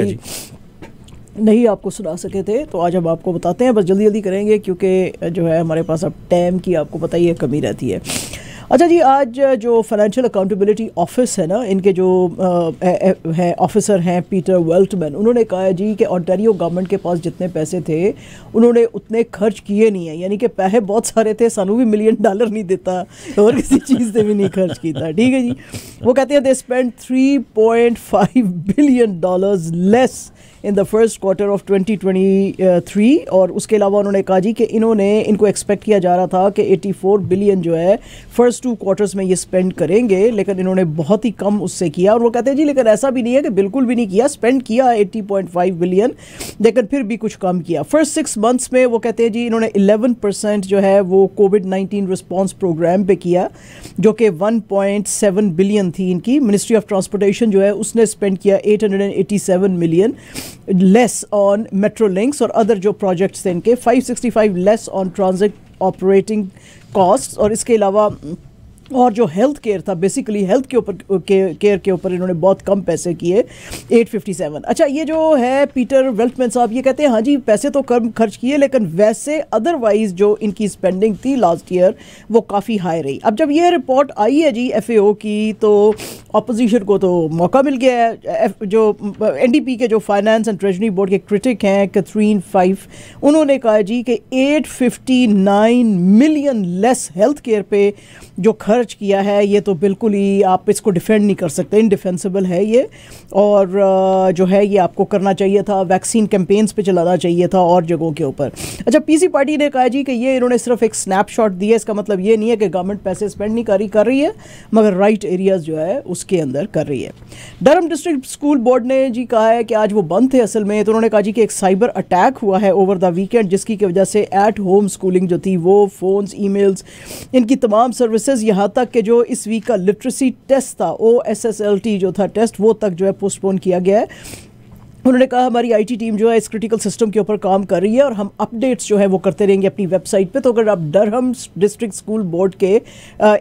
नहीं आपको सुना सके थे तो आज हम आपको बताते हैं बस जल्दी जल्दी करेंगे क्योंकि जो है हमारे पास अब टाइम की आपको पता ही है कमी रहती है अच्छा जी आज जो फाइनेंशियल अकाउंटेबिलिटी ऑफिस है ना इनके जो है ऑफिसर हैं पीटर वेल्टमैन उन्होंने कहा जी कि ऑन्टेरियो गवर्नमेंट के पास जितने पैसे थे उन्होंने उतने खर्च किए नहीं है यानी कि पैसे बहुत सारे थे सानू भी मिलियन डॉलर नहीं देता और किसी चीज़ से भी नहीं खर्च किया ठीक है जी वो कहते हैं they spend three point five billion dollars less in the first quarter of 2023 और उसके अलावा उन्होंने कहा जी कि इन्होंने इनको एक्सपेक्ट किया जा रहा था कि 84 बिलियन जो है फर्स्ट टू क्वार्टर्स में ये स्पेंड करेंगे लेकिन इन्होंने बहुत ही कम उससे किया और वो कहते हैं जी लेकिन ऐसा भी नहीं है कि बिल्कुल भी नहीं किया स्पेंड किया फाइव बिलियन लेकिन फिर भी कुछ कम किया फर्स्ट सिक्स मंथ्स में वो कहते हैं जी इन्होंने एलेवन परसेंट जो है वो कोविड नाइन्टीन रिस्पॉन्स प्रोग्राम पर किया जो कि सेवन बिलियन थी इनकी मिनिस्ट्री ऑफ ट्रांसपोर्टेशन जो है उसने स्पेंड किया 887 million less on metro links और अदर जो प्रोजेक्ट्स थे इनके 565 less on transit operating cost और इसके अलावा और जो हेल्थ केयर था बेसिकली हेल्थ के ऊपर केयर के ऊपर इन्होंने बहुत कम पैसे किए 857 अच्छा ये जो है पीटर वेल्टमैन साहब ये कहते हैं हाँ जी पैसे तो कम खर्च किए लेकिन वैसे अदरवाइज जो इनकी स्पेंडिंग थी लास्ट ईयर वो काफ़ी हाई रही अब जब ये रिपोर्ट आई है जी एफ की तो अपोजिशन को तो मौका मिल गया है जो एन के जो फाइनेंस एंड ट्रेजरी बोर्ड के क्रिटिक हैं कैथरीन फाइफ उन्होंने कहा जी कि eight million less health care पर जो खर्च खर्च किया है ये तो बिल्कुल ही आप इसको डिफेंड नहीं कर सकते इनडिफेंसिबल है ये और जो है ये आपको करना चाहिए था वैक्सीन कैंपेन्स पे चलाना चाहिए था और जगहों के ऊपर अच्छा पीसी पार्टी ने कहा जी कि ये इन्होंने सिर्फ एक स्नैपशॉट दिया इसका मतलब ये नहीं है कि गवर्नमेंट पैसे स्पेंड नहीं कर रही कर रही है मगर राइट एरियाज जो है उसके अंदर कर रही है धर्म डिस्ट्रिक्ट स्कूल बोर्ड ने जी कहा है कि आज वो बंद थे असल में तो उन्होंने कहा जी कि एक साइबर अटैक हुआ है ओवर द वीकेंड जिसकी वजह से एट होम स्कूलिंग जो थी वो फ़ोन्स ईमेल्स इनकी तमाम सर्विसेज यहाँ यहाँ तक कि जो इस वीक का लिटरेसी टेस्ट था O S S L T जो था टेस्ट वो तक जो है पोस्टपोन किया गया है उन्होंने कहा हमारी आईटी टीम जो है इस क्रिटिकल सिस्टम के ऊपर काम कर रही है और हम अपडेट्स जो है वो करते रहेंगे अपनी वेबसाइट पे तो अगर आप डरहम डिस्ट्रिक्ट स्कूल बोर्ड के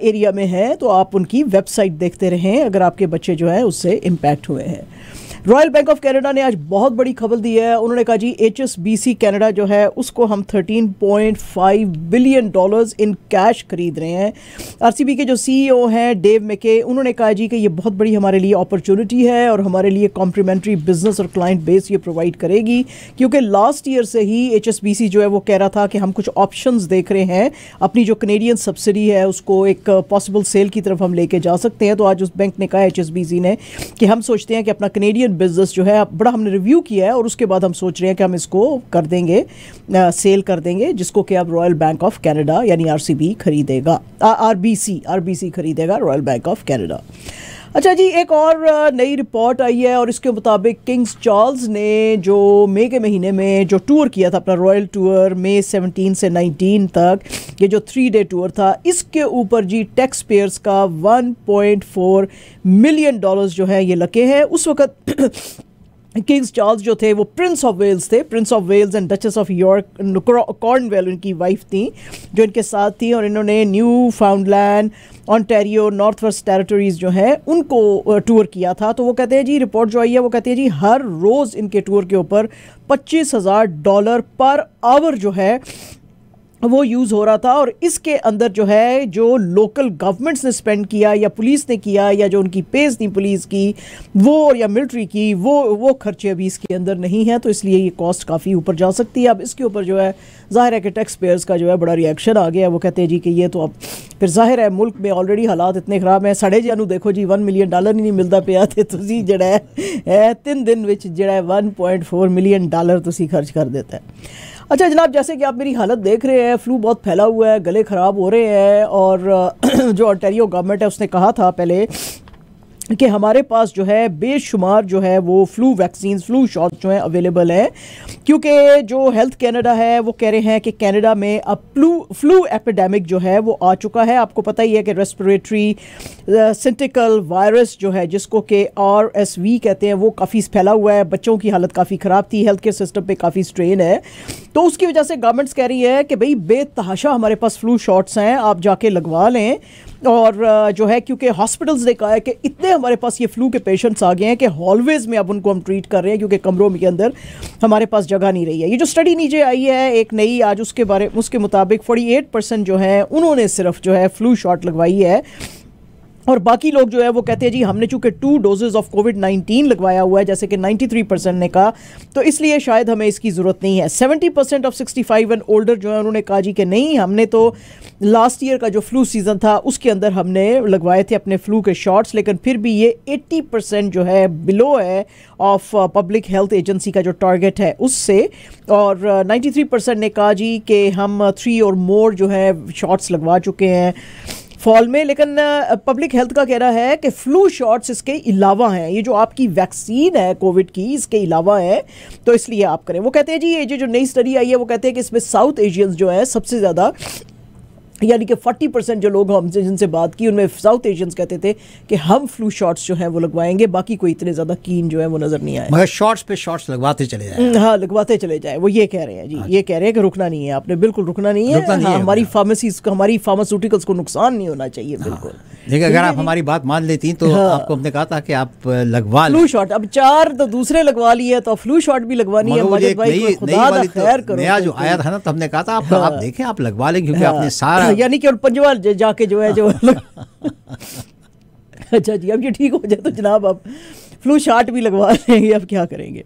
एरिया में हैं तो आप उनकी वेबसाइट देखते रहें अगर आपके बच्चे जो है उससे इम्पैक्ट हुए हैं रॉयल बैंक ऑफ कनाडा ने आज बहुत बड़ी खबर दी है उन्होंने कहा जी H S B C Canada जो है उसको हम 13.5 बिलियन डॉलर्स इन कैश खरीद रहे हैं बी के जो ओ e हैं डेव मेके उन्होंने कहा जी कि ये बहुत बड़ी हमारे लिए अपॉर्चुनिटी है और हमारे लिए कॉम्प्लीमेंट्री बिजनेस और क्लाइंट बेस ये प्रोवाइड करेगी क्योंकि लास्ट ईयर से ही एच एस बी सी जो है वो कह रहा था कि हम कुछ ऑप्शन देख रहे हैं अपनी जो कनेडियन सब्सिडी है उसको एक पॉसिबल सेल की तरफ हम लेके जा सकते हैं तो आज उस बैंक ने कहा एच एस बी सी ने कि हम सोचते हैं कि अपना कनेडियन बिज़नेस जो है बड़ा हमने रिव्यू किया है और उसके बाद हम सोच रहे हैं कि हम इसको कर देंगे आ, सेल कर देंगे जिसको कि अब रॉयल बैंक ऑफ कैनेडा यानी आर खरीदेगा R B C R B C खरीदेगा रॉयल बैंक ऑफ कैनेडा अच्छा जी एक और नई रिपोर्ट आई है और इसके मुताबिक किंग्स चार्ल्स ने जो मई के महीने में जो टूर किया था अपना रॉयल टूर मई 17 से 19 तक ये जो थ्री डे टूर था इसके ऊपर जी टैक्स पेयर्स का 1.4 मिलियन डॉलर्स जो है ये लगे हैं उस वक्त किंग्स चार्ल्स जो थे वो प्रिंस ऑफ वेल्स थे Prince of Wales and Duchess of York Cornwall उनकी वाइफ थी जो इनके साथ थी और इन्होंने Newfoundland Ontario Northwest Territories जो हैं उनको टूर किया था तो वो कहते हैं जी रिपोर्ट जो आई है वो कहती है जी हर रोज़ इनके टूर के ऊपर पच्चीस हज़ार डॉलर पर आवर जो है वो यूज़ हो रहा था और इसके अंदर जो है जो लोकल गवर्नमेंट्स ने स्पेंड किया या पुलिस ने किया या जो उनकी पेज थी पुलिस की वो या मिलिट्री की वो वो खर्चे अभी इसके अंदर नहीं हैं तो इसलिए ये कॉस्ट काफ़ी ऊपर जा सकती है अब इसके ऊपर जो है ज़ाहिर है कि टैक्स पेयर्स का जो है बड़ा रिएक्शन आ गया वो कहते हैं जी कि ये तो अब फिर ज़ाहिर है मुल्क में ऑलरेडी हालात इतने ख़राब हैं साढ़े जानू देखो जी वन मिलियन डॉलर ही नहीं मिलता पाया तो तुम जड़ा है तीन दिन विच जड़ा one point four million dollar तुम खर्च कर देता है अच्छा जनाब जैसे कि आप मेरी हालत देख रहे हैं फ्लू बहुत फैला हुआ है गले ख़राब हो रहे हैं और जो ऑन्टेरियो गवर्नमेंट है उसने कहा था पहले कि हमारे पास जो है बेशुमार जो है वो फ्लू वैक्सीन फ्लू शॉट जो है अवेलेबल हैं क्योंकि जो हेल्थ कैनेडा है वो कह रहे हैं कि कैनेडा में अब फ्लू फ्लू एपिडेमिक जो है वो आ चुका है आपको पता ही है कि रेस्पिरेटरी सिंटिकल वायरस जो है जिसको के आर एस वी कहते हैं वो काफ़ी फैला हुआ है बच्चों की हालत काफ़ी ख़राब थी हेल्थ केयर सिस्टम पर काफ़ी स्ट्रेन है तो उसकी वजह से गवर्नमेंट्स कह रही है कि भाई बेतहाशा हमारे पास फ्लू शॉट्स हैं आप जाके लगवा लें और जो है क्योंकि हॉस्पिटल्स ने कहा है कि इतने हमारे पास ये फ्लू के पेशेंट्स आ गए हैं कि हॉलवेज़ में अब उनको हम ट्रीट कर रहे हैं क्योंकि कमरों के अंदर हमारे पास जगह नहीं रही है ये जो स्टडी नीचे आई है एक नई आज उसके बारे उसके मुताबिक फोर्टी एट परसेंट जो है उन्होंने सिर्फ जो है फ्लू शॉट लगवाई है और बाकी लोग जो है वो कहते हैं जी हमने चूंकि टू डोजेज ऑफ कोविड 19 लगवाया हुआ है जैसे कि 93 परसेंट ने कहा तो इसलिए शायद हमें इसकी ज़रूरत नहीं है 70 परसेंट ऑफ 65 एंड ओल्डर जो है उन्होंने कहा जी कि नहीं हमने तो लास्ट ईयर का जो फ्लू सीज़न था उसके अंदर हमने लगवाए थे अपने फ्लू के शॉर्ट्स लेकिन फिर भी ये एट्टी परसेंट जो है बिलो है ऑफ पब्लिक हेल्थ एजेंसी का जो टारगेट है उससे और नाइन्टी थ्री परसेंट ने कहा जी कि हम थ्री और मोर जो है शॉर्ट्स लगवा चुके हैं फॉल में लेकिन पब्लिक हेल्थ का कह रहा है कि फ्लू शॉट्स इसके अलावा हैं ये जो आपकी वैक्सीन है कोविड की इसके अलावा है तो इसलिए आप करें वो कहते हैं जी ये जो नई स्टडी आई है वो कहते हैं कि इसमें साउथ एशियंस जो है सबसे ज़्यादा यानी कि 40 परसेंट जो लोग हमसे जिनसे बात की उनमें साउथ एशियंस कहते थे कि हम फ्लू शॉट्स जो हैं वो लगवाएंगे बाकी कोई इतने ज़्यादा कीन जो है वो नज़र नहीं आए मगर शॉट्स पे शॉट्स लगवाते चले जाए हम्म, हाँ लगवाते चले जाए वो ये कह रहे हैं जी हाँ ये कह रहे हैं कि रुकना नहीं है आपने बिल्कुल रुकना नहीं है रुकना नहीं हाँ, हमारी फार्मेसीज को हमारी फार्मास्यूटिकल्स को नुकसान नहीं होना चाहिए हाँ। बिल्कुल देखिए अगर आप हमारी बात मान लेती तो हाँ। आपको हमने कहा था कि आप लगवा फ्लू शॉट अब चार तो दूसरे लगवा लिए तो फ्लू शॉट भी लगवानी है तो नया तो जो आया था ना तो हमने कहा था आप देखें आप लगवा लें क्योंकि आपने सारा हाँ। यानी कि पंजवाल जाके जो है जो मतलब। अच्छा जी अब ये ठीक हो जाए तो जनाब आप फ्लू शार्ट भी लगवा लेंगे अब क्या करेंगे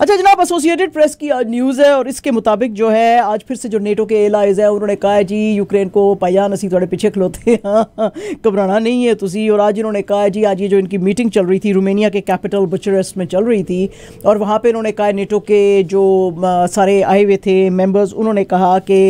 अच्छा जनाब एसोसिएटेड प्रेस की आज न्यूज़ है और इसके मुताबिक जो है आज फिर से जो नेटो के एलाइज है उन्होंने कहा है जी यूक्रेन को पाया नसी थोड़े पीछे खलोते हाँ, हाँ घबराना नहीं है तुसी और आज इन्होंने कहा है जी आज ये जो इनकी मीटिंग चल रही थी रोमेनिया के कैपिटल बुचरेस्ट में चल रही थी और वहाँ पर इन्होंने कहा नेटो के जो सारे आए हुए थे मेम्बर्स उन्होंने कहा कि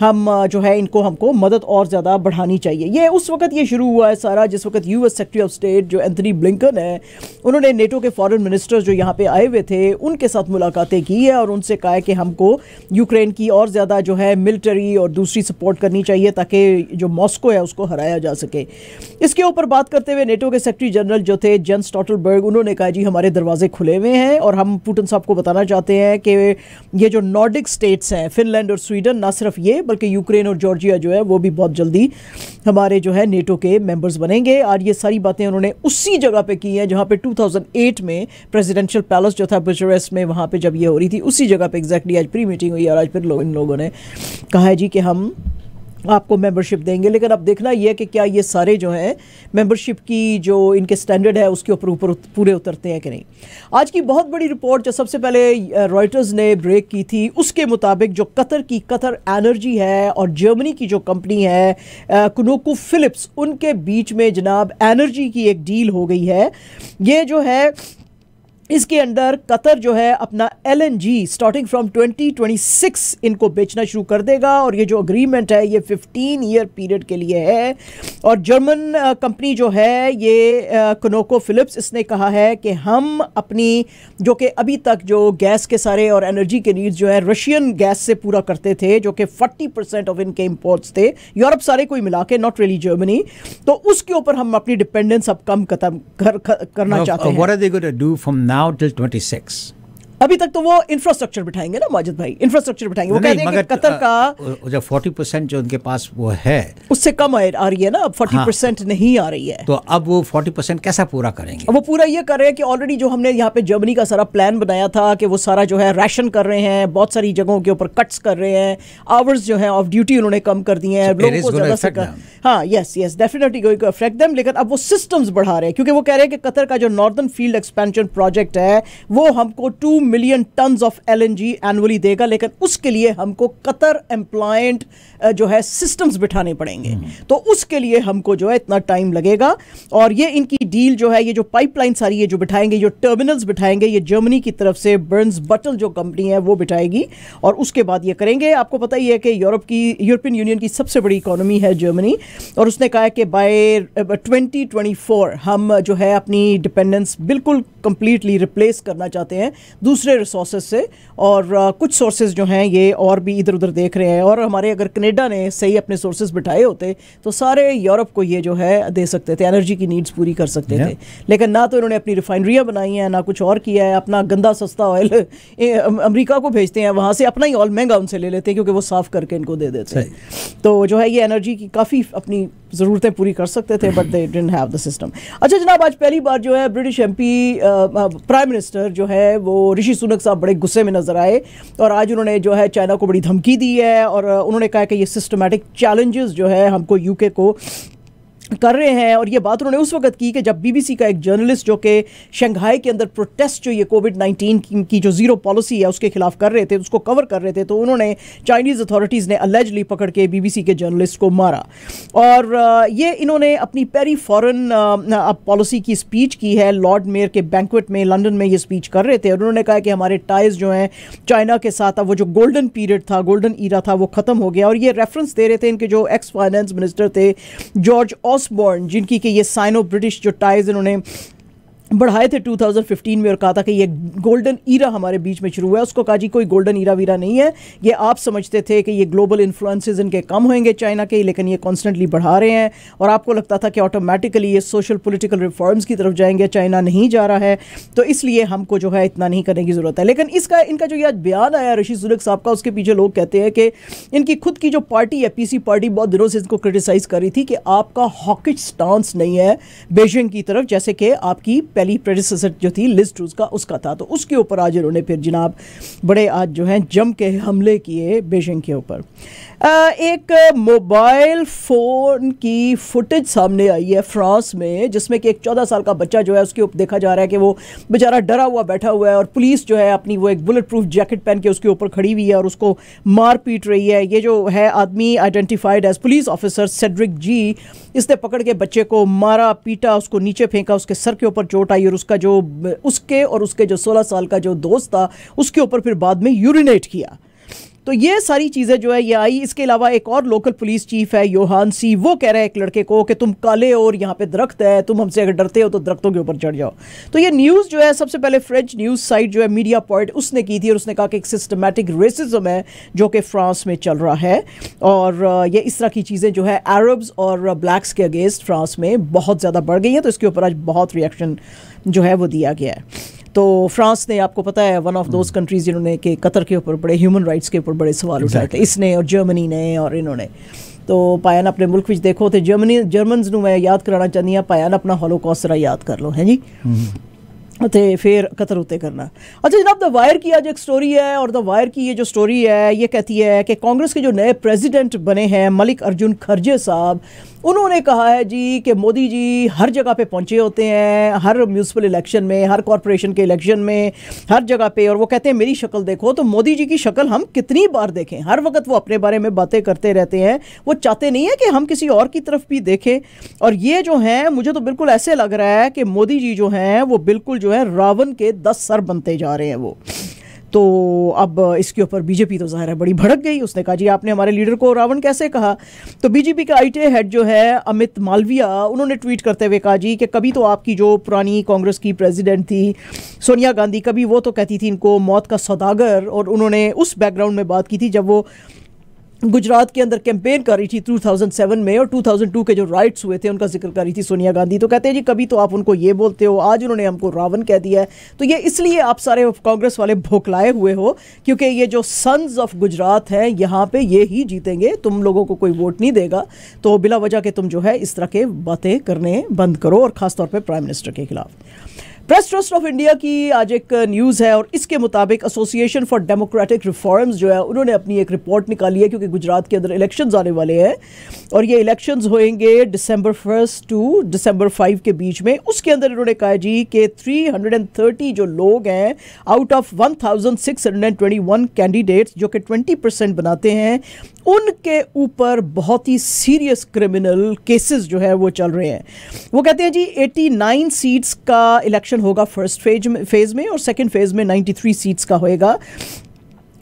हम जो है इनको हमको मदद और ज़्यादा बढ़ानी चाहिए ये उस वक्त ये शुरू हुआ है सारा जिस वक्त एस सेक्रेटरी ऑफ स्टेट जो एंथनी ब्लिंकन है उन्होंने नेटो के फॉरेन मिनिस्टर्स जो यहाँ पे आए हुए थे उनके साथ मुलाकातें की है और उनसे कहा है कि हमको यूक्रेन की और ज़्यादा जो है मिलिट्री और दूसरी सपोर्ट करनी चाहिए ताकि जो मॉस्को है उसको हराया जा सके इसके ऊपर बात करते हुए नेटो के सेक्रेटरी जनरल जो थे जन स्टॉटलबर्ग उन्होंने कहा जी हमारे दरवाजे खुले हुए हैं और हम पुटन साहब को बताना चाहते हैं कि ये जो नॉर्डिक स्टेट्स हैं फिनलैंड और स्वीडन ना सिर्फ ये बल्कि यूक्रेन और जॉर्जिया जो है वो भी बहुत जल्दी हमारे जो है नेटो के मेंबर्स बनेंगे आज ये सारी बातें उन्होंने उसी जगह पे की हैं जहां पे 2008 में प्रेसिडेंशियल पैलेस जो था पिंटरेस्ट में वहाँ पे जब ये हो रही थी उसी जगह पे एग्जैक्टली आज प्री मीटिंग हुई और आज फिर लोग इन लोगों ने कहा है जी कि हम आपको मेंबरशिप देंगे लेकिन अब देखना यह है कि क्या ये सारे जो हैं मेंबरशिप की जो इनके स्टैंडर्ड है उसके ऊपर ऊपर पूरे उतरते हैं कि नहीं आज की बहुत बड़ी रिपोर्ट जो सबसे पहले रॉयटर्स ने ब्रेक की थी उसके मुताबिक जो कतर की कतर एनर्जी है और जर्मनी की जो कंपनी है कनोको फिलिप्स उनके बीच में जनाब एनर्जी की एक डील हो गई है ये जो है इसके अंदर कतर जो है अपना एल स्टार्टिंग फ्रॉम 2026 इनको बेचना शुरू कर देगा और ये जो अग्रीमेंट है ये 15 ईयर पीरियड के लिए है और जर्मन कंपनी जो है ये कनोको फिलिप्स इसने कहा है कि हम अपनी जो कि अभी तक जो गैस के सारे और एनर्जी के नीड्स जो है रशियन गैस से पूरा करते थे जो कि 40 परसेंट ऑफ इनके इम्पोर्ट्स थे यूरोप सारे कोई मिला के नॉट रियली जर्मनी तो उसके ऊपर हम अपनी डिपेंडेंस अब कम खत्म कर, कर, करना चाहते uh, हैं now till 26. अभी तक तो वो इंफ्रास्ट्रक्चर बिठाएंगे ना माजिद भाई इंफ्रास्ट्रक्चर बिठाएंगे वो कहते हैं कि कतर का जो फोर्टी परसेंट जो उनके पास वो है उससे कम आ रही है ना अब फोर्टी परसेंट हाँ, नहीं आ रही है तो अब वो फोर्टी परसेंट कैसा पूरा करेंगे वो पूरा ये कर रहे हैं कि ऑलरेडी जो हमने यहाँ पे जर्मनी का सारा प्लान बनाया था कि वो सारा जो है राशन कर रहे हैं बहुत सारी जगहों के ऊपर कट्स कर रहे हैं आवर्स जो है ऑफ ड्यूटी उन्होंने कम कर दिए हैं लोगों को हाँ yes yes definitely going to affect them लेकिन अब वो सिस्टम्स बढ़ा रहे हैं क्योंकि वो कह रहे हैं कि कतर का जो नॉर्दर्न फील्ड एक्सपेंशन प्रोजेक्ट है वो हमको two million tons of LNG annually देगा लेकिन उसके लिए हमको कतर एम्प्लॉयमेंट जो है सिस्टम्स बिठाने पड़ेंगे हम्म। तो उसके लिए हमको जो है इतना टाइम लगेगा और ये इनकी डील जो है ये जो पाइपलाइन सारी ये जो बिठाएंगे जो टर्मिनल्स बिठाएंगे ये जर्मनी की तरफ से बर्नस बटल जो कंपनी है वो बिठाएगी और उसके बाद ये करेंगे आपको पता ही है कि यूरोप की यूरोपियन यूनियन की सबसे बड़ी इकोनॉमी है जर्मनी और उसने कहा कि बाय ट्वेंटी ट्वेंटी फोर हम जो है अपनी डिपेंडेंस बिल्कुल कंप्लीटली रिप्लेस करना चाहते हैं दूसरे रिसोर्स से और कुछ सोर्सेज जो हैं ये और भी इधर उधर देख रहे हैं और हमारे अगर कनेडा ने सही अपने सोर्सेज बिठाए होते तो सारे यूरोप को ये जो है दे सकते थे एनर्जी की नीड्स पूरी कर सकते थे लेकिन ना तो इन्होंने अपनी रिफाइनरियाँ बनाई हैं ना कुछ और किया है अपना गंदा सस्ता ऑयल अमरीका को भेजते हैं वहाँ से अपना ही ऑयल महंगा उनसे ले लेते हैं क्योंकि वो साफ़ करके इनको दे देते हैं तो जो है ये एनर्जी की काफ़ी अपनी ज़रूरतें पूरी कर सकते थे but they didn't have the system अच्छा जनाब आज पहली बार जो है ब्रिटिश एमपी प्राइम मिनिस्टर जो है वो ऋषि सुनक साहब बड़े गुस्से में नजर आए और आज उन्होंने जो है चाइना को बड़ी धमकी दी है और उन्होंने कहा कि ये सिस्टमेटिक चैलेंजेस जो है हमको यूके को कर रहे हैं और ये बात उन्होंने उस वक्त की कि जब बीबीसी का एक जर्नलिस्ट जो कि शंघाई के अंदर प्रोटेस्ट जो ये कोविड नाइन्टीन की जो जीरो पॉलिसी है उसके खिलाफ कर रहे थे उसको कवर कर रहे थे तो उन्होंने चाइनीज़ अथॉरिटीज़ ने अलेजली पकड़ के बीबीसी के जर्नलिस्ट को मारा और ये इन्होंने अपनी पैरी फॉरन पॉलिसी की स्पीच की है लॉर्ड मेयर के बैंकवेट में लंडन में ये स्पीच कर रहे थे और उन्होंने कहा कि हमारे टाइज जो हैं चाइना के साथ वो जो गोल्डन पीरियड था गोल्डन ईरा था वो ख़त्म हो गया और ये रेफरेंस दे रहे थे इनके जो एक्स फाइनेंस मिनिस्टर थे जॉर्ज ऑस ऑसबॉर्न जिनकी कि ये साइनो ब्रिटिश जो टाइज इन्होंने बढ़ाए थे 2015 में और कहा था कि ये गोल्डन ईरा हमारे बीच में शुरू हुआ है उसको कहा जी कोई गोल्डन ईरा वीरा नहीं है ये आप समझते थे कि ये ग्लोबल इन्फ्लुएंसेस इनके कम होंगे चाइना के लेकिन ये कॉन्स्टेंटली बढ़ा रहे हैं और आपको लगता था कि ऑटोमेटिकली ये सोशल पोलिटिकल रिफॉर्म्स की तरफ जाएंगे चाइना नहीं जा रहा है तो इसलिए हमको जो है इतना नहीं करने की ज़रूरत है लेकिन इसका इनका जो ये बयान आया ऋषि सुनक साहब का उसके पीछे लोग कहते हैं कि इनकी खुद की जो पार्टी है पी पार्टी बहुत दिनों से इनको क्रिटिसाइज़ कर रही थी कि आपका हॉकिट स्टांस नहीं है बेजिंग की तरफ जैसे कि आपकी पहली प्रेडिसर जो थी लिस्ट ट्रूज का उसका था तो उसके ऊपर आज इन्होंने फिर जनाब बड़े आज जो हैं जम के हमले किए बेजिंग के ऊपर एक मोबाइल फ़ोन की फुटेज सामने आई है फ्रांस में जिसमें कि एक चौदह साल का बच्चा जो है उसके ऊपर देखा जा रहा है कि वो बेचारा डरा हुआ बैठा हुआ है और पुलिस जो है अपनी वो एक बुलेट प्रूफ जैकेट पहन के उसके ऊपर खड़ी हुई है और उसको मार पीट रही है ये जो है आदमी identified as police officer Cedric ji इसने पकड़ के बच्चे को मारा पीटा उसको नीचे फेंका उसके सर के ऊपर चोट हटाई और उसका जो उसके और उसके जो सोलह साल का जो दोस्त था उसके ऊपर फिर बाद में यूरिनेट किया तो ये सारी चीज़ें जो है ये आई इसके अलावा एक और लोकल पुलिस चीफ है योहान सी वो कह रहे हैं एक लड़के को कि तुम काले और यहाँ पे दरख्त है तुम हमसे अगर डरते हो तो दरख्तों के ऊपर चढ़ जाओ तो ये न्यूज़ जो है सबसे पहले फ्रेंच न्यूज़ साइट जो है मीडिया पॉइंट उसने की थी और उसने कहा कि एक सिस्टमेटिक रेसिज्म है जो कि फ्रांस में चल रहा है और ये इस तरह की चीज़ें जो है अरब्स और ब्लैक्स के अगेंस्ट फ्रांस में बहुत ज़्यादा बढ़ गई हैं तो इसके ऊपर आज बहुत रिएक्शन जो है वो दिया गया है तो फ्रांस ने आपको पता है वन ऑफ दोज कंट्रीज जिन्होंने के कतर के ऊपर बड़े ह्यूमन राइट्स के ऊपर बड़े सवाल उठाए थे इसने और जर्मनी ने और इन्होंने तो पायान अपने मुल्क में देखो तो जर्मनी जर्मन मैं याद कराना चाहनी हाँ पायान अपना हॉलो ਹੋਲੋਕਾਸਟ याद कर लो है जी तो फिर कतर ਕਤਰ करना अच्छा जनाब द वायर की आज एक स्टोरी है और द वायर की ये जो स्टोरी है ये कहती है कि कांग्रेस के जो नए प्रेसिडेंट बने हैं मलिक अर्जुन खरजे साहब उन्होंने कहा है जी कि मोदी जी हर जगह पे पहुंचे होते हैं हर म्यूनसिपल इलेक्शन में हर कॉरपोरेशन के इलेक्शन में हर जगह पे और वो कहते हैं मेरी शक्ल देखो तो मोदी जी की शक्ल हम कितनी बार देखें हर वक्त वो अपने बारे में बातें करते रहते हैं वो चाहते नहीं है कि हम किसी और की तरफ भी देखें और ये जो हैं मुझे तो बिल्कुल ऐसे लग रहा है कि मोदी जी जो हैं वो बिल्कुल जो है रावण के दस सर बनते जा रहे हैं वो तो अब इसके ऊपर बीजेपी तो ज़ाहिर है बड़ी भड़क गई उसने कहा जी आपने हमारे लीडर को रावण कैसे कहा तो बीजेपी का आईटी हेड जो है अमित मालविया उन्होंने ट्वीट करते हुए कहा जी कि कभी तो आपकी जो पुरानी कांग्रेस की प्रेसिडेंट थी सोनिया गांधी कभी वो तो कहती थी इनको मौत का सौदागर और उन्होंने उस बैकग्राउंड में बात की थी जब वो गुजरात के अंदर कैंपेन कर रही थी 2007 में और 2002 के जो राइट्स हुए थे उनका जिक्र कर रही थी सोनिया गांधी तो कहते हैं जी कभी तो आप उनको ये बोलते हो आज उन्होंने हमको रावण कह दिया है तो ये इसलिए आप सारे कांग्रेस वाले भोखलाए हुए हो क्योंकि ये जो सन्स ऑफ गुजरात हैं यहाँ पे ये ही जीतेंगे तुम लोगों को कोई वोट नहीं देगा तो बिला वजह के तुम जो है इस तरह के बातें करने बंद करो और ख़ासतौर पर प्राइम मिनिस्टर के खिलाफ प्रेस ट्रस्ट ऑफ इंडिया की आज एक न्यूज़ है और इसके मुताबिक एसोसिएशन फॉर डेमोक्रेटिक रिफॉर्म्स जो है उन्होंने अपनी एक रिपोर्ट निकाली है क्योंकि गुजरात के अंदर इलेक्शंस आने वाले हैं और ये इलेक्शंस होएंगे December first to December five के बीच में उसके अंदर इन्होंने कहा जी कि थ्री जो लोग हैं आउट ऑफ वन कैंडिडेट्स जो कि ट्वेंटी परसेंट बनाते हैं उनके ऊपर बहुत ही सीरियस क्रिमिनल केसेस जो है वो चल रहे हैं वो कहते हैं जी 89 सीट्स का इलेक्शन होगा फर्स्ट फेज में फेज़ में और सेकंड फेज़ में 93 सीट्स का होएगा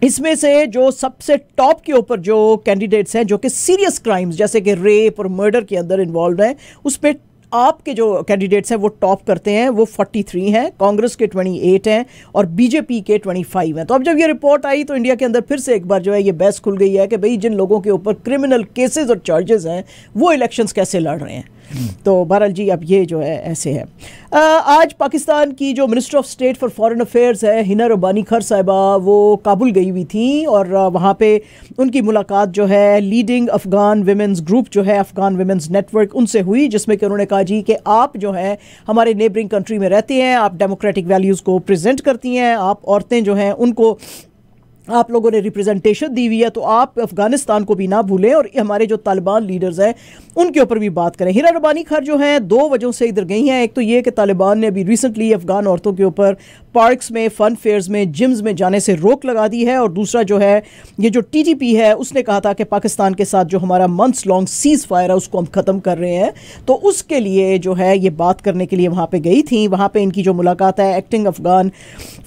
इसमें से जो सबसे टॉप के ऊपर जो कैंडिडेट्स हैं जो कि सीरियस क्राइम्स जैसे कि रेप और मर्डर के अंदर इन्वॉल्व हैं उस पर आपके जो कैंडिडेट्स हैं वो टॉप करते हैं वो 43 हैं कांग्रेस के 28 हैं और बीजेपी के 25 हैं तो अब जब ये रिपोर्ट आई तो इंडिया के अंदर फिर से एक बार जो है ये बहस खुल गई है कि भाई जिन लोगों के ऊपर क्रिमिनल केसेज और चार्जेस हैं वो इलेक्शंस कैसे लड़ रहे हैं तो बहरहाल जी अब ये जो है ऐसे है आज पाकिस्तान की जो minister of state for foreign affairs है हिना बानी खर साहिबा वो काबुल गई हुई थी और वहाँ पे उनकी मुलाकात जो है लीडिंग अफगान वेमेंस ग्रुप जो है अफगान वेमेंस नेटवर्क उनसे हुई जिसमें कि उन्होंने कहा जी कि आप जो हैं हमारे नेबरिंग कंट्री में रहते हैं आप डेमोक्रेटिक वैल्यूज़ को प्रजेंट करती हैं आप औरतें जो हैं उनको आप लोगों ने रिप्रेजेंटेशन दी हुई है तो आप अफगानिस्तान को भी ना भूलें और हमारे जो तालिबान लीडर्स हैं उनके ऊपर भी बात करें हिरा रबानी खर जो हैं दो वजहों से इधर गई हैं एक तो ये कि तालिबान ने अभी रिसेंटली अफगान औरतों के ऊपर पार्क्स में फ़न फेयर्स में जिम्स में जाने से रोक लगा दी है और दूसरा जो है ये जो टी है उसने कहा था कि पाकिस्तान के साथ जो हमारा मंथ्स लॉन्ग सीज़ फायर है उसको हम ख़त्म कर रहे हैं तो उसके लिए जो है ये बात करने के लिए वहाँ पर गई थी वहाँ पर इनकी जो मुलाकात है एक्टिंग अफगान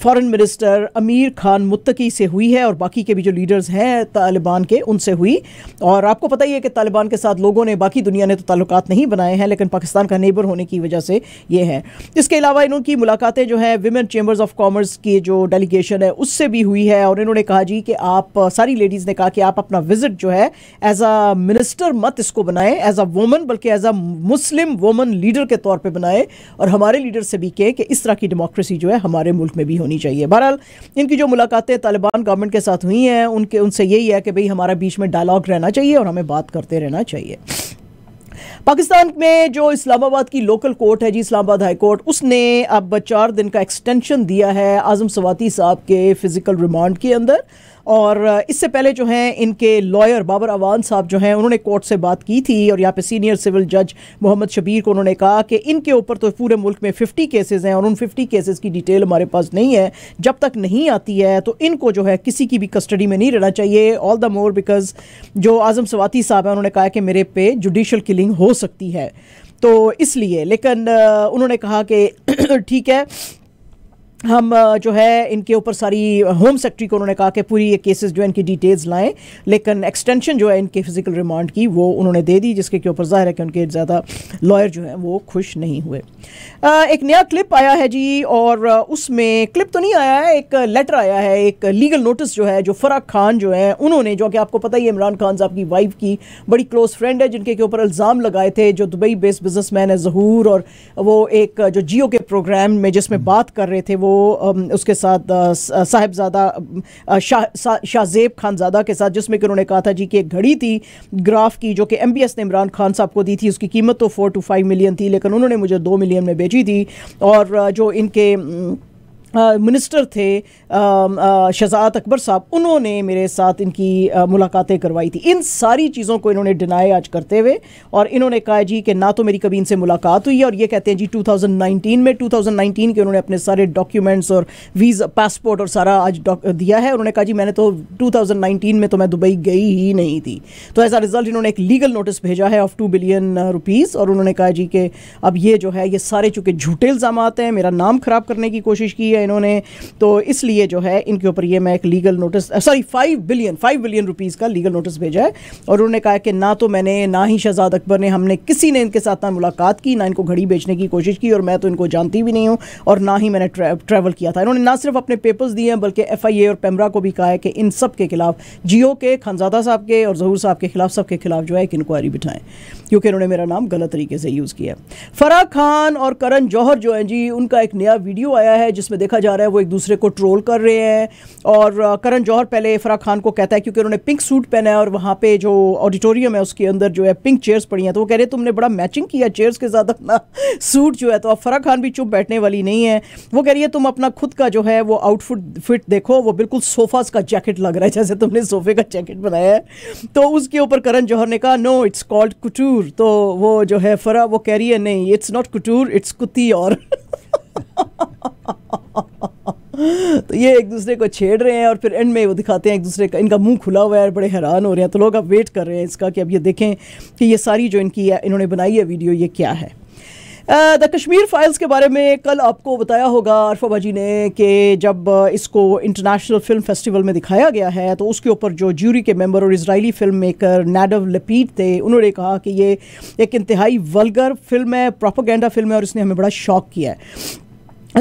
फ़ॉरन मिनिस्टर अमीर खान मुत्तकी से हुई है और बाकी के भी जो लीडर्स हैं तालिबान के उनसे हुई और आपको पता ही है कि तालिबान के साथ लोगों ने बाकी दुनिया ने तो ताल्लुक नहीं बनाए हैं लेकिन पाकिस्तान का नेबर होने की वजह से ये है इसके अलावा इनकी मुलाकातें जो है women chamber chambers of commerce की जो डेलीगेशन है उससे भी हुई है और इन्होंने कहा जी कि आप सारी लेडीज़ ने कहा कि आप अपना विजिट जो है एज अ मिनिस्टर मत इसको बनाएं एज अ वोमन बल्कि as a Muslim woman leader के तौर पर बनाएं और हमारे लीडर से भी कहें कि इस तरह की डेमोक्रेसी जो है हमारे मुल्क में भी होनी चाहिए बहरहाल इनकी जो मुलाकातें तालिबान गवर्नमेंट के साथ हुई हैं उनके उनसे यही है कि भाई हमारा बीच में डायलॉग रहना चाहिए और हमें बात करते रहना चाहिए पाकिस्तान में जो इस्लामाबाद की लोकल कोर्ट है जी इस्लामाबाद हाई कोर्ट उसने अब चार दिन का एक्सटेंशन दिया है आजम सवाती साहब के फिजिकल रिमांड के अंदर और इससे पहले जो हैं इनके लॉयर बाबर अवान साहब जो हैं उन्होंने कोर्ट से बात की थी और यहाँ पे सीनियर सिविल जज मोहम्मद शबीर को उन्होंने कहा कि इनके ऊपर तो पूरे मुल्क में 50 केसेस हैं और उन 50 केसेस की डिटेल हमारे पास नहीं है जब तक नहीं आती है तो इनको जो है किसी की भी कस्टडी में नहीं रहना चाहिए ऑल द मोर बिकॉज जो आज़म सवाती साहब हैं उन्होंने कहा कि मेरे पे जुडिशल किलिंग हो सकती है तो इसलिए लेकिन उन्होंने कहा कि ठीक है हम जो है इनके ऊपर सारी होम सेक्रेटरी को उन्होंने कहा कि पूरी ये केसेस जो है इनकी डिटेल्स लाएं लेकिन एक्सटेंशन जो है इनके फिजिकल रिमांड की वो उन्होंने दे दी जिसके के ऊपर जाहिर है कि उनके ज़्यादा लॉयर जो हैं वो खुश नहीं हुए एक नया क्लिप आया है जी और उसमें क्लिप तो नहीं आया है एक लेटर आया है एक लीगल नोटिस जो है जो फ़रा खान जो है उन्होंने जो कि आपको पता ही इमरान खान साहब की वाइफ की बड़ी क्लोज फ्रेंड है जिनके के ऊपर इल्ज़ाम लगाए थे जो दुबई बेस्ड बिजनेस है जहूर और वो एक जो जियो के प्रोग्राम में जिसमें बात कर रहे थे वो उसके साथ साहिबजादा शाह शाहजेब खानजादा के साथ जिसमें कि उन्होंने कहा था जी कि एक घड़ी थी ग्राफ की जो कि एम ने इमरान खान साहब को दी थी उसकी कीमत तो फोर टू फाइव मिलियन थी लेकिन उन्होंने मुझे दो मिलियन में बेची थी और जो इनके मिनिस्टर थे शजात अकबर साहब उन्होंने मेरे साथ इनकी मुलाकातें करवाई थी इन सारी चीज़ों को इन्होंने डिनाई आज करते हुए और इन्होंने कहा जी कि ना तो मेरी कभी इनसे मुलाकात हुई है और ये कहते हैं जी 2019 में 2019 के उन्होंने अपने सारे डॉक्यूमेंट्स और वीज़ा पासपोर्ट और सारा आज दिया है उन्होंने कहा जी मैंने तो टू में तो मैं दुबई गई ही नहीं थी तो एज आ रिज़ल्ट इन्होंने एक लीगल नोटिस भेजा है ऑफ टू बिलियन रुपीज़ और उन्होंने कहा जी कि अब ये जो है ये सारे चूँकि झूठे इल्ज़ाम हैं मेरा नाम ख़राब करने की कोशिश की है इन्होंने तो इसलिए जो है इनके ऊपर ये मैं एक legal notice sorry five billion five billion rupees का लीगल नोटिस भेजा है और उन्होंने कहा कि ना तो मैंने ना ही शहजाद अकबर ने हमने किसी ने इनके साथ ना मुलाकात की ना इनको घड़ी बेचने की कोशिश की और मैं तो इनको जानती भी नहीं हूँ और ना ही मैंने ट्रैवल किया था इन्होंने ना सिर्फ अपने पेपर्स दिए हैं बल्कि एफ और पैमरा को भी कहा है कि इन सब के खिलाफ जियो के खनजादा साहब के और जहूर साहब के खिलाफ सब के खिलाफ जो है एक इंक्वायरी बिठाएं क्योंकि इन्होंने मेरा नाम गलत तरीके से यूज़ किया फराह खान और करण जौहर जो है जी उनका एक नया वीडियो आया है जिसमें देखा देखा जा रहा है वो एक दूसरे को ट्रोल कर रहे हैं और करण जौहर पहले इफरा खान को कहता है क्योंकि उन्होंने पिंक सूट पहना है और वहाँ पे जो ऑडिटोरियम है उसके अंदर जो है पिंक चेयर्स पड़ी हैं तो वो कह रहे तुमने बड़ा मैचिंग किया चेयर्स के साथ अपना सूट जो है तो अब खान भी चुप बैठने वाली नहीं है वो कह रही है तुम अपना खुद का जो है वो आउटफुट फिट देखो वो बिल्कुल सोफाज का जैकेट लग रहा है जैसे तुमने सोफे का जैकेट बनाया है तो उसके ऊपर करण जौहर ने कहा नो इट्स कॉल्ड कुटूर तो वो जो है फरा वो कह रही है नहीं इट्स नॉट कुटूर इट्स कुत्ती और तो ये एक दूसरे को छेड़ रहे हैं और फिर एंड में वो दिखाते हैं एक दूसरे का इनका मुंह खुला हुआ है और बड़े हैरान हो रहे हैं तो लोग अब वेट कर रहे हैं इसका कि अब ये देखें कि ये सारी जो इनकी इन्होंने बनाई है वीडियो ये क्या है द कश्मीर फाइल्स के बारे में कल आपको बताया होगा अरफा भाजी ने कि जब इसको इंटरनेशनल फिल्म फेस्टिवल में दिखाया गया है तो उसके ऊपर जो ज्यूरी के मेंबर और Israeli film maker Nadav Lapid थे उन्होंने कहा कि ये एक इंतहाई वलगर फिल्म है प्रोपोगेंडा फिल्म है और इसने हमें बड़ा शौक किया है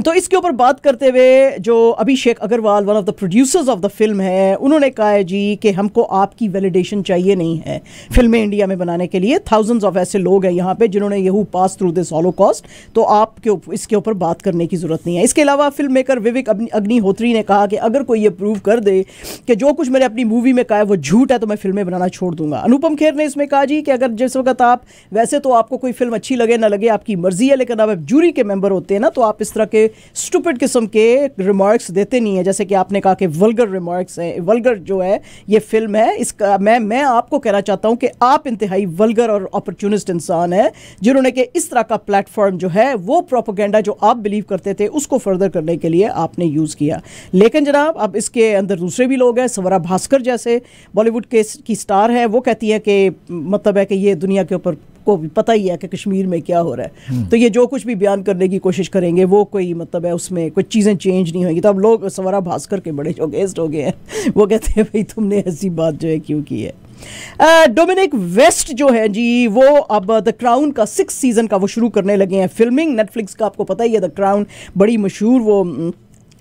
तो इसके ऊपर बात करते हुए जो Abhishek Agarwal one of the producers of the film है उन्होंने कहा है जी कि हमको आपकी वैलिडेशन चाहिए नहीं है फिल्में इंडिया में बनाने के लिए थाउजेंड्स ऑफ ऐसे लोग हैं यहाँ पे जिन्होंने यहू pass through this holocaust तो आपके इसके ऊपर बात करने की ज़रूरत नहीं है इसके अलावा फिल्म मेकर विवेक अग्निहोत्री ने कहा कि अगर कोई ये प्रूव कर दे कि जो कुछ मैंने अपनी मूवी में कहा है वो झूठ है तो मैं फिल्में बनाना छोड़ दूंगा अनुपम खेर ने इसमें कहा जी कि अगर जिस वक्त आप वैसे तो आपको कोई फिल्म अच्छी लगे ना लगे आपकी मर्जी है लेकिन आप जूरी के मेम्बर होते हैं ना तो आप इस तरह के स्टूपिड किस्म के रिमार्क्स देते नहीं है जैसे कि आपने कहा कि वलगर रिमार्क्स हैं वलगर जो है ये फिल्म है इसका मैं मैं आपको कहना चाहता हूँ कि आप इंतहाई वलगर और अपॉर्चुनिस्ट इंसान हैं जिन्होंने कि इस तरह का प्लेटफॉर्म जो है वो प्रोपोगेंडा जो आप बिलीव करते थे उसको फर्दर करने के लिए आपने यूज़ किया लेकिन जनाब अब इसके अंदर दूसरे भी लोग हैं सवरा भास्कर जैसे बॉलीवुड के की स्टार है वो कहती है कि मतलब है कि ये दुनिया के ऊपर को भी पता ही है कि कश्मीर में क्या हो रहा है हम्म। तो ये जो कुछ भी बयान करने की कोशिश करेंगे वो कोई मतलब है उसमें कुछ चीज़ें चेंज नहीं होंगी तो अब लोग सवारा भास्कर के बड़े जो गेस्ट हो गए हैं वो कहते हैं भाई तुमने ऐसी बात जो है क्यों की है डोमिनिक uh, वेस्ट जो है जी वो अब द क्राउन का सिक्स सीजन का वो शुरू करने लगे हैं फिल्मिंग नेटफ्लिक्स का आपको पता ही है द क्राउन बड़ी मशहूर वो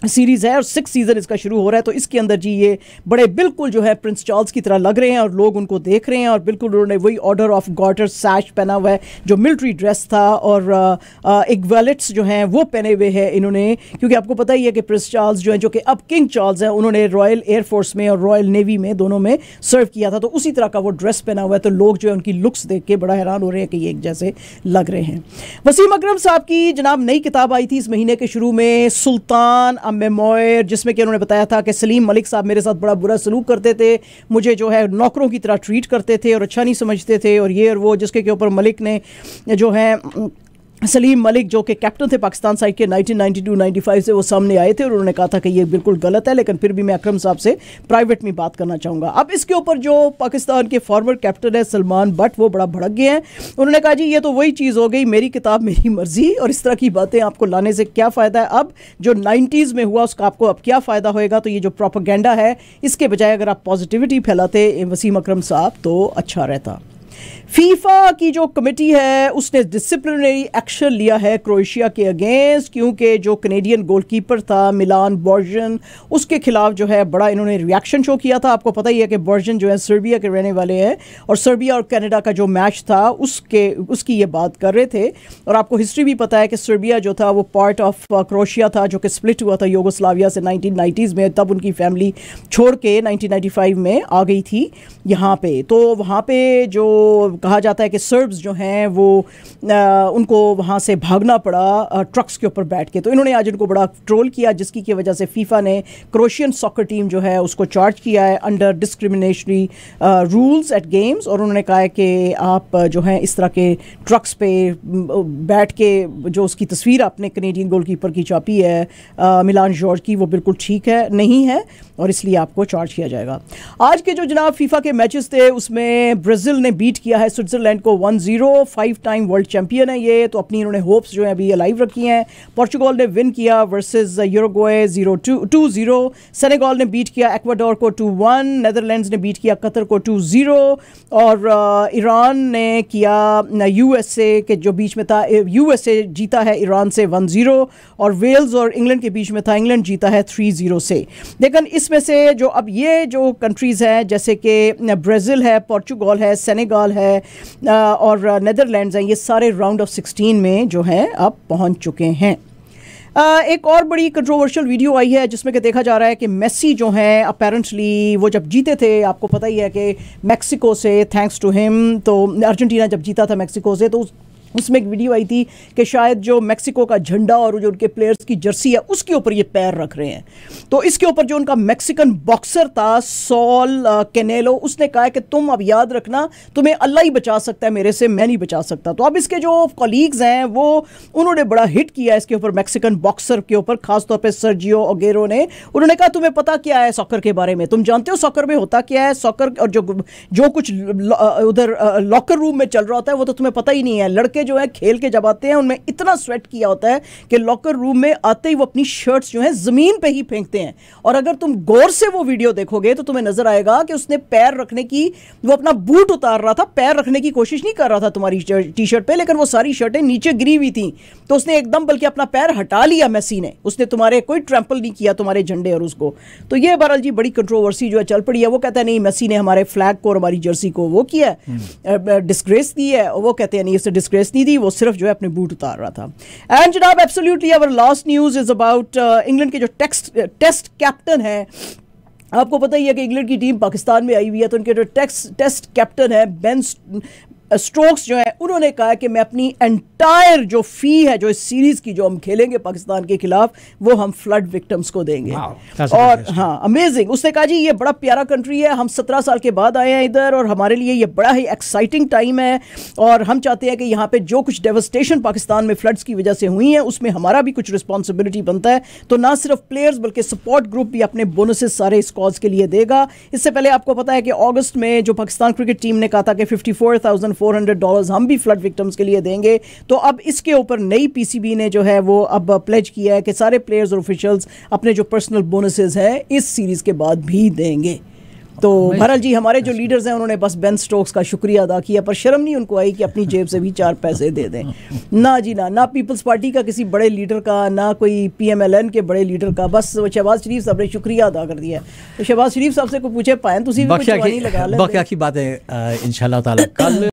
सीरीज़ है और सिक्स सीज़न इसका शुरू हो रहा है तो इसके अंदर जी ये बड़े बिल्कुल जो है प्रिंस चार्ल्स की तरह लग रहे हैं और लोग उनको देख रहे हैं और बिल्कुल उन्होंने वही ऑर्डर ऑफ गॉटर सैश पहना हुआ है जो मिलिट्री ड्रेस था और एक वैलेट्स जो हैं वो पहने हुए हैं इन्होंने क्योंकि आपको पता ही है कि प्रिंस चार्ल्स जो है जो कि अब किंग चार्ल्स हैं उन्होंने रॉयल एयरफोर्स में और रॉयल नेवी में दोनों में सर्व किया था तो उसी तरह का वो ड्रेस पहना हुआ है तो लोग जो है उनकी लुक्स देख के बड़ा हैरान हो रहे हैं कि ये एक जैसे लग रहे हैं वसीम अक्रम साहब की जनाब नई किताब आई थी इस महीने के शुरू में सुल्तान मेमोयर जिसमें कि उन्होंने बताया था कि सलीम मलिक साहब मेरे साथ बड़ा बुरा सलूक करते थे मुझे जो है नौकरों की तरह ट्रीट करते थे और अच्छा नहीं समझते थे और ये और वो जिसके के ऊपर मलिक ने जो है सलीम मलिक जो कि कैप्टन थे पाकिस्तान साइड के 1992-95 से वो सामने आए थे और उन्होंने कहा था कि ये बिल्कुल गलत है लेकिन फिर भी मैं अकरम साहब से प्राइवेट में बात करना चाहूँगा अब इसके ऊपर जो पाकिस्तान के फॉर्मर कैप्टन है सलमान बट वो बड़ा भड़क गए हैं उन्होंने कहा जी ये तो वही चीज़ हो गई मेरी किताब मेरी मर्जी और इस तरह की बातें आपको लाने से क्या फ़ायदा है अब जो नाइन्टीज़ में हुआ उसका आपको अब क्या फ़ायदा होएगा तो ये जो प्रोपोगेंडा है इसके बजाय अगर आप पॉजिटिविटी फैलाते वसीम अक्रम साहब तो अच्छा रहता फीफा की जो कमेटी है उसने डिसिप्लिनरी एक्शन लिया है क्रोएशिया के अगेंस्ट क्योंकि जो कनेडियन गोलकीपर था मिलान बॉर्जन उसके खिलाफ जो है बड़ा इन्होंने रिएक्शन शो किया था आपको पता ही है कि बॉर्जन जो है सर्बिया के रहने वाले हैं और सर्बिया और कनाडा का जो मैच था उसके उसकी ये बात कर रहे थे और आपको हिस्ट्री भी पता है कि सर्बिया जो था वो पार्ट ऑफ क्रोशिया था जो कि स्प्लिट हुआ था योगोस्लाविया से नाइनटीन में तब उनकी फैमिली छोड़ के नाइनटीन में आ गई थी यहाँ पे तो वहाँ पे जो कहा जाता है कि सर्ब्स जो हैं वो आ, उनको वहाँ से भागना पड़ा ट्रक्स के ऊपर बैठ के तो इन्होंने आज इनको बड़ा ट्रोल किया जिसकी की वजह से फीफा ने क्रोशियन सॉकर टीम जो है उसको चार्ज किया है under discriminationary rules at games और उन्होंने कहा है कि आप जो हैं इस तरह के ट्रक्स पे बैठ के जो उसकी तस्वीर आपने कनेडियन गोलकीपर की चापी है आ, मिलान जॉर्ज की वो बिल्कुल ठीक है नहीं है और इसलिए आपको चार्ज किया जाएगा आज के जो जनाब फीफा के मैचेस थे उसमें ब्राज़ील ने बी बीट किया है स्विट्जरलैंड को one zero five time world champion है ये तो अपनी इन्होंने होप्स जो है अभी अलाइव रखी हैं पोर्चुगल ने विन किया versus Uruguay zero two two zero Senegal ने बीट किया एक्वाडोर को टू वन नदरलैंड्स ने बीट किया कतर को टू ज़ीरो और ईरान uh, ने किया यू uh, के जो बीच में था यू uh, जीता है ईरान से वन ज़ीरो और वेल्स और इंग्लैंड के बीच में था इंग्लैंड जीता है थ्री ज़ीरो से लेकिन इसमें से जो अब ये जो कंट्रीज़ हैं जैसे कि ब्राज़ील है पोर्चुगल है सेनेगाल पुर्तगाल है और नदरलैंड हैं ये सारे राउंड ऑफ सिक्सटीन में जो हैं अब पहुंच चुके हैं एक और बड़ी कंट्रोवर्शियल वीडियो आई है जिसमें कि देखा जा रहा है कि मेसी जो हैं अपेरेंटली वो जब जीते थे आपको पता ही है कि मेक्सिको से थैंक्स टू हिम तो अर्जेंटीना जब जीता था मेक्सिको से तो उस उसमें एक वीडियो आई थी कि शायद जो मेक्सिको का झंडा और जो उनके प्लेयर्स की जर्सी है उसके ऊपर ये पैर रख रहे हैं तो इसके ऊपर जो उनका मैक्सिकन बॉक्सर था सॉल कैनेलो uh, उसने कहा कि तुम अब याद रखना तुम्हें अल्लाह ही बचा सकता है मेरे से मैं नहीं बचा सकता तो अब इसके जो कॉलीग्स हैं वो उन्होंने बड़ा हिट किया इसके ऊपर मैक्सिकन बॉक्सर के ऊपर खासतौर पर सर्जियो ओगेरो ने उन्होंने कहा तुम्हें पता क्या है सॉकर के बारे में तुम जानते हो सॉकर में होता क्या है सॉकर और जो जो कुछ uh, उधर लॉकर uh, रूम में चल रहा होता है वो तो तुम्हें पता ही नहीं है लड़के लड़के जो है खेल के जब आते हैं उनमें इतना स्वेट किया होता है कि लॉकर रूम में आते ही वो अपनी शर्ट्स जो है ज़मीन पे ही फेंकते हैं और अगर तुम गौर से वो वीडियो देखोगे तो तुम्हें नज़र आएगा कि उसने पैर रखने की वो अपना बूट उतार रहा था पैर रखने की कोशिश नहीं कर रहा था तुम्हारी टी शर्ट पर लेकिन वो सारी शर्टें नीचे गिरी हुई थी तो उसने एकदम बल्कि अपना पैर हटा लिया मैसी ने उसने तुम्हारे कोई ट्रैम्पल नहीं किया तुम्हारे झंडे और उसको तो ये बहरल जी बड़ी कंट्रोवर्सी जो है चल पड़ी है वो कहता है नहीं मैसी ने हमारे फ्लैग को और हमारी जर्सी को वो किया है डिस्ग्रेस हम्म। दी है वो कहते हैं नहीं इसने डिस्ग्रेस नहीं थी वो सिर्फ जो है अपने बूट उतार रहा था एंड जनाब absolutely our last news is about England के जो टेक्स्ट टेस्ट कैप्टन है आपको पता ही है कि इंग्लैंड की टीम पाकिस्तान में आई हुई है तो उनके जो टेस्ट टेस्ट कैप्टन है बेन स्ट्रोक्स जो है उन्होंने कहा कि मैं अपनी एंटायर जो फी है जो इस सीरीज की जो हम खेलेंगे पाकिस्तान के खिलाफ वो हम फ्लड विक्टम्स को देंगे और हाँ अमेजिंग उसने कहा जी ये बड़ा प्यारा कंट्री है हम सत्रह साल के बाद आए हैं इधर और हमारे लिए ये बड़ा ही एक्साइटिंग टाइम है और हम चाहते हैं कि यहाँ पे जो कुछ डेवस्टेशन पाकिस्तान में फ्लड्स की वजह से हुई है उसमें हमारा भी कुछ रिस्पॉन्सिबिलिटी बनता है तो ना सिर्फ प्लेयर्स बल्कि सपोर्ट ग्रुप भी अपने बोनसेस सारे इस कॉज के लिए देगा इससे पहले आपको पता है कि अगस्त में जो पाकिस्तान क्रिकेट टीम ने कहा था कि फिफ्टी फोर हंड्रेड डॉलर्स हम भी फ्लड विक्टम्स के लिए देंगे तो अब इसके ऊपर नई पीसीबी ने जो है वो अब प्लेज किया है कि सारे प्लेयर्स और ऑफिशल्स अपने जो पर्सनल बोनसेस हैं इस सीरीज़ के बाद भी देंगे तो भरल जी हमारे जो लीडर्स हैं उन्होंने बस बेन स्टोक्स का शुक्रिया अदा किया पर शर्म नहीं उनको आई कि अपनी जेब से भी चार पैसे दे दें ना जी ना ना पीपल्स पार्टी का किसी बड़े लीडर का ना कोई पीएमएलएन के बड़े लीडर का बस शहबाज शरीफ साहब ने शुक्रिया अदा कर दिया तो शहबाज शरीफ साहब से को पूछे पाए तुम लगा बाकी बातें इन ताला कल